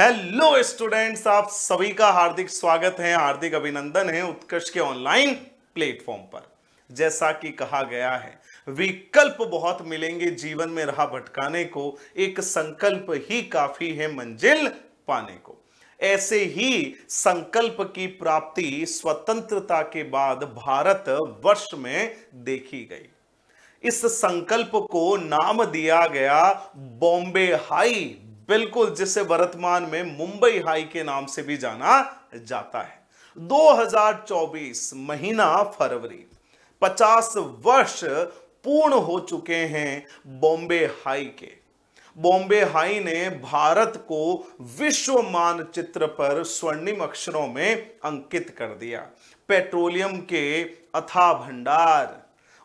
hello students आप सभी का हार्दिक स्वागत है हार्दिक अभिनंदन है उत्कर्ष के ऑनलाइन प्लेटफॉर्म पर जैसा कि कहा गया है विकल्प बहुत मिलेंगे जीवन में रहा भटकाने को एक संकल्प ही काफी है मंजिल पाने को ऐसे ही संकल्प की प्राप्ति स्वतंत्रता के बाद भारत वर्ष में देखी गई इस संकल्प को नाम दिया गया बॉम्बे हाई बिल्कुल जिसे वर्तमान में मुंबई हाई के नाम से भी जाना जाता है 2024 महीना फरवरी 50 वर्ष पूर्ण हो चुके हैं बॉम्बे हाई के बॉम्बे हाई ने भारत को विश्व मानचित्र पर स्वर्णिम अक्षरों में अंकित कर दिया पेट्रोलियम के अथा भंडार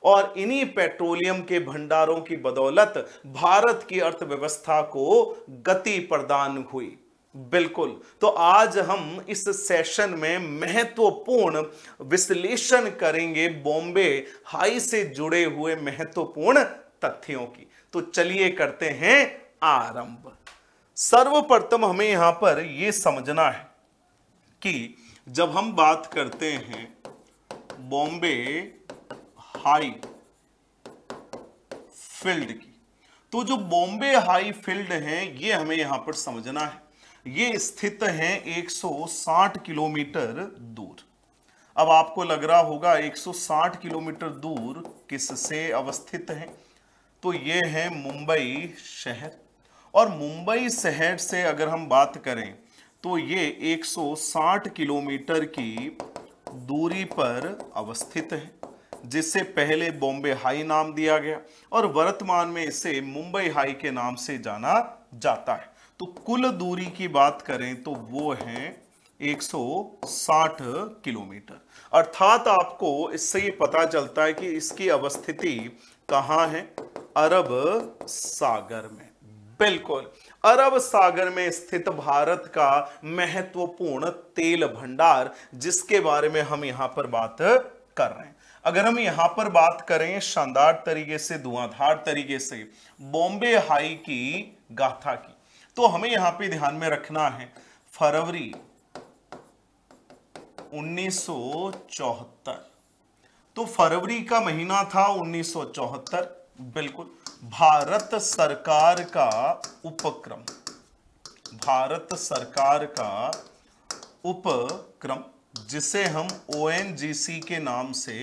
और इन्हीं पेट्रोलियम के भंडारों की बदौलत भारत की अर्थव्यवस्था को गति प्रदान हुई बिल्कुल तो आज हम इस सेशन में महत्वपूर्ण विश्लेषण करेंगे बॉम्बे हाई से जुड़े हुए महत्वपूर्ण तथ्यों की तो चलिए करते हैं आरंभ सर्वप्रथम हमें यहां पर यह समझना है कि जब हम बात करते हैं बॉम्बे हाई फील्ड की तो जो बॉम्बे हाई फील्ड है ये हमें यहां पर समझना है ये स्थित है 160 किलोमीटर दूर अब आपको लग रहा होगा 160 किलोमीटर दूर किससे अवस्थित है तो ये है मुंबई शहर और मुंबई शहर से अगर हम बात करें तो ये 160 किलोमीटर की दूरी पर अवस्थित है जिससे पहले बॉम्बे हाई नाम दिया गया और वर्तमान में इसे मुंबई हाई के नाम से जाना जाता है तो कुल दूरी की बात करें तो वो है 160 किलोमीटर अर्थात आपको इससे ये पता चलता है कि इसकी अवस्थिति कहाँ है अरब सागर में बिल्कुल अरब सागर में स्थित भारत का महत्वपूर्ण तेल भंडार जिसके बारे में हम यहां पर बात कर रहे हैं अगर हम यहां पर बात करें शानदार तरीके से धुआंधार तरीके से बॉम्बे हाई की गाथा की तो हमें यहां पे ध्यान में रखना है फरवरी 1974 तो फरवरी का महीना था 1974 बिल्कुल भारत सरकार का उपक्रम भारत सरकार का उपक्रम जिसे हम ओ के नाम से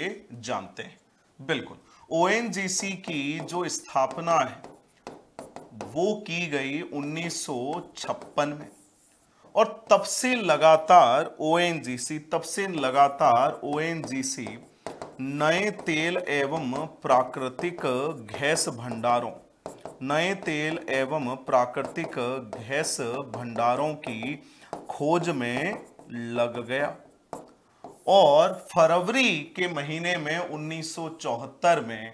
जानते हैं बिल्कुल ओ की जो स्थापना है वो की गई 1956 में और तब से लगातार ओ तब से लगातार ओ नए तेल एवं प्राकृतिक गैस भंडारों नए तेल एवं प्राकृतिक गैस भंडारों की खोज में लग गया और फरवरी के महीने में 1974 में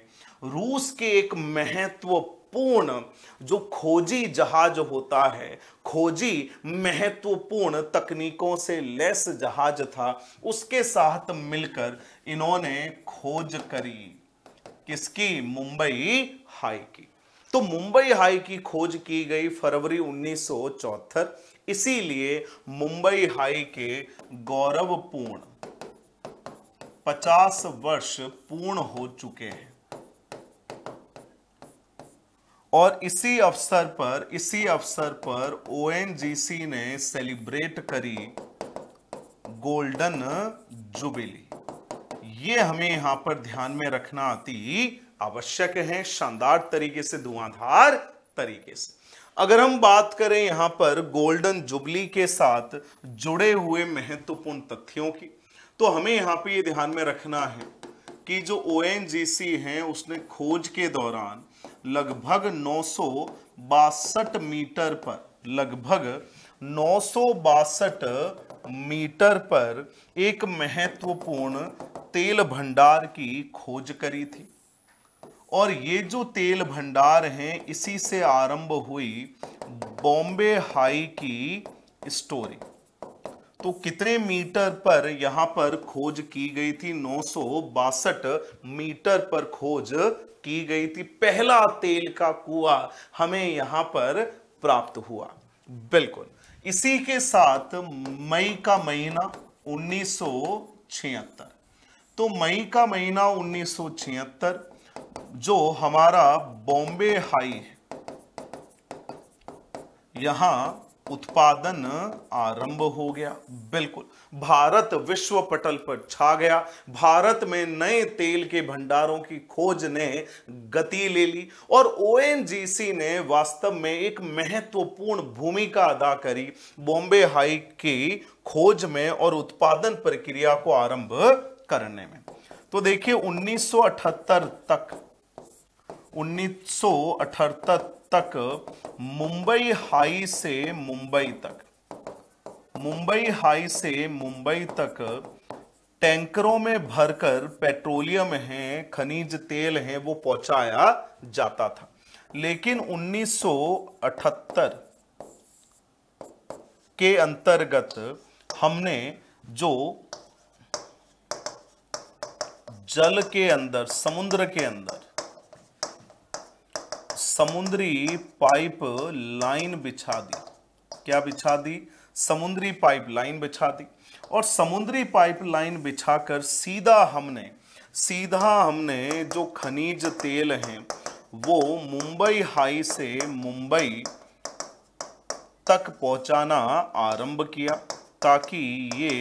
रूस के एक महत्वपूर्ण जो खोजी जहाज होता है खोजी महत्वपूर्ण तकनीकों से लेस जहाज था उसके साथ मिलकर इन्होंने खोज करी किसकी मुंबई हाई की तो मुंबई हाई की खोज की गई फरवरी 1974 इसीलिए मुंबई हाई के गौरवपूर्ण पचास वर्ष पूर्ण हो चुके हैं और इसी अवसर पर इसी अवसर पर ओ ने सेलिब्रेट करी गोल्डन जुबिली ये हमें यहां पर ध्यान में रखना अति आवश्यक है शानदार तरीके से धुआंधार तरीके से अगर हम बात करें यहां पर गोल्डन जुबली के साथ जुड़े हुए महत्वपूर्ण तथ्यों की तो हमें यहाँ पे ये ध्यान में रखना है कि जो ओ हैं उसने खोज के दौरान लगभग नौ मीटर पर लगभग नौ मीटर पर एक महत्वपूर्ण तेल भंडार की खोज करी थी और ये जो तेल भंडार हैं इसी से आरंभ हुई बॉम्बे हाई की स्टोरी तो कितने मीटर पर यहां पर खोज की गई थी नौ मीटर पर खोज की गई थी पहला तेल का कुआ हमें यहां पर प्राप्त हुआ बिल्कुल इसी के साथ मई का महीना उन्नीस तो मई का महीना उन्नीस जो हमारा बॉम्बे हाई है यहां उत्पादन आरंभ हो गया बिल्कुल भारत विश्व पटल पर छा गया भारत में नए तेल के भंडारों की खोज ने गति ले ली और ओएनजीसी ने वास्तव में एक महत्वपूर्ण भूमिका अदा करी बॉम्बे हाई की खोज में और उत्पादन प्रक्रिया को आरंभ करने में तो देखिए 1978 तक 1978 तक मुंबई हाई से मुंबई तक मुंबई हाई से मुंबई तक टैंकरों में भरकर पेट्रोलियम है खनिज तेल है वो पहुंचाया जाता था लेकिन 1978 के अंतर्गत हमने जो जल के अंदर समुद्र के अंदर समुद्री पाइप लाइन बिछा दी क्या बिछा दी समुद्री पाइप लाइन बिछा दी और समुद्री पाइप लाइन बिछाकर सीधा हमने सीधा हमने जो खनिज तेल है वो मुंबई हाई से मुंबई तक पहुंचाना आरंभ किया ताकि ये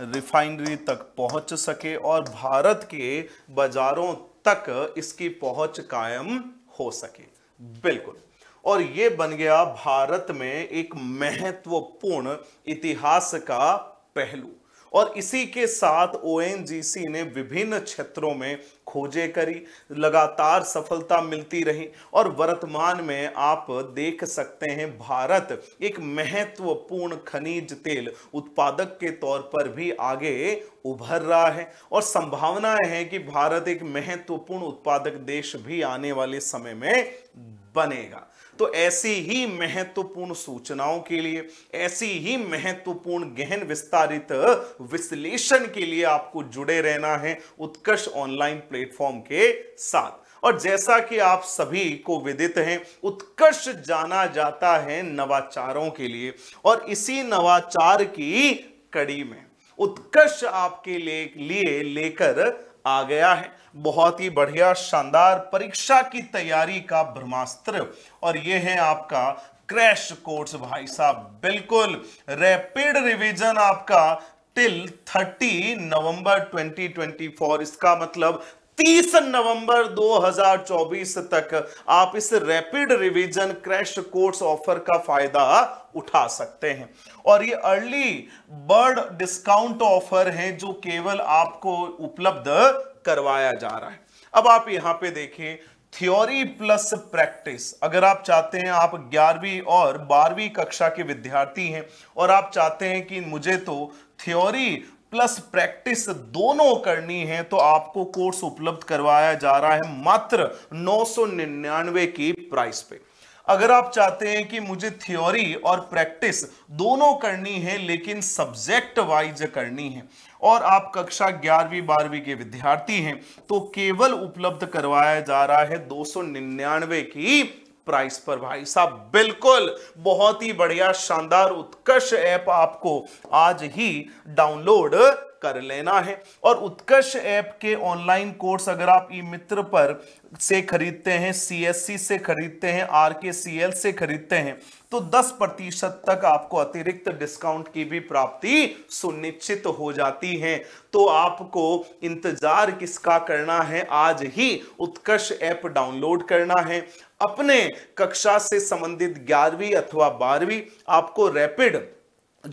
रिफाइनरी तक पहुंच सके और भारत के बाजारों तक इसकी पहुंच कायम हो सके बिल्कुल और यह बन गया भारत में एक महत्वपूर्ण इतिहास का पहलू और इसी के साथ ओ ने विभिन्न क्षेत्रों में खोजें करी लगातार सफलता मिलती रही और वर्तमान में आप देख सकते हैं भारत एक महत्वपूर्ण खनिज तेल उत्पादक के तौर पर भी आगे उभर रहा है और संभावनाएं हैं कि भारत एक महत्वपूर्ण उत्पादक देश भी आने वाले समय में बनेगा तो ऐसी ही महत्वपूर्ण सूचनाओं के लिए ऐसी ही महत्वपूर्ण गहन विस्तारित विश्लेषण के लिए आपको जुड़े रहना है उत्कर्ष ऑनलाइन प्लेटफॉर्म के साथ और जैसा कि आप सभी को विदित हैं उत्कर्ष जाना जाता है नवाचारों के लिए और इसी नवाचार की कड़ी में उत्कर्ष आपके लिए लेकर आ गया है बहुत ही बढ़िया शानदार परीक्षा की तैयारी का ब्रह्मास्त्र और ये है आपका क्रैश कोर्स भाई साहब बिल्कुल रैपिड रिवीजन आपका टिल 30 नवंबर 2024 इसका मतलब तीस नवंबर 2024 तक आप इस rapid revision crash course offer का फायदा उठा सकते हैं और ये अर्ली बर्ड डिस्काउंट ऑफर है जो केवल आपको उपलब्ध करवाया जा रहा है अब आप यहां पे देखिए थ्योरी प्लस प्रैक्टिस अगर आप चाहते हैं आप ग्यारहवीं और बारहवीं कक्षा के विद्यार्थी हैं और आप चाहते हैं कि मुझे तो थ्योरी प्लस प्रैक्टिस दोनों करनी है तो आपको कोर्स उपलब्ध करवाया जा रहा है मात्र 999 की प्राइस पे अगर आप चाहते हैं कि मुझे थ्योरी और प्रैक्टिस दोनों करनी है लेकिन सब्जेक्ट वाइज करनी है और आप कक्षा ग्यारहवीं बारहवीं के विद्यार्थी हैं तो केवल उपलब्ध करवाया जा रहा है 299 की प्राइस पर भाई साहब बिल्कुल बहुत ही बढ़िया शानदार उत्कर्ष ऐप आपको आज ही डाउनलोड कर लेना है और उत्कर्ष ऐप के ऑनलाइन कोर्स अगर आप ई मित्र पर से खरीदते हैं सीएससी से खरीदते हैं आर के सी एल से खरीदते हैं तो 10 प्रतिशत तक आपको अतिरिक्त डिस्काउंट की भी प्राप्ति सुनिश्चित हो जाती है तो आपको इंतजार किसका करना है आज ही उत्कर्ष ऐप डाउनलोड करना है अपने कक्षा से संबंधित ग्यारहवीं अथवा बारहवीं आपको रैपिड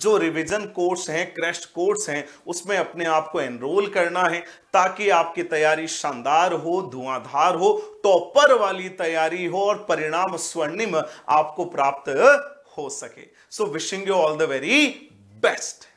जो रिवीजन कोर्स हैं क्रैश कोर्स हैं उसमें अपने आप को एनरोल करना है ताकि आपकी तैयारी शानदार हो धुआंधार हो टॉपर वाली तैयारी हो और परिणाम स्वर्णिम आपको प्राप्त हो सके so wishing you all the very best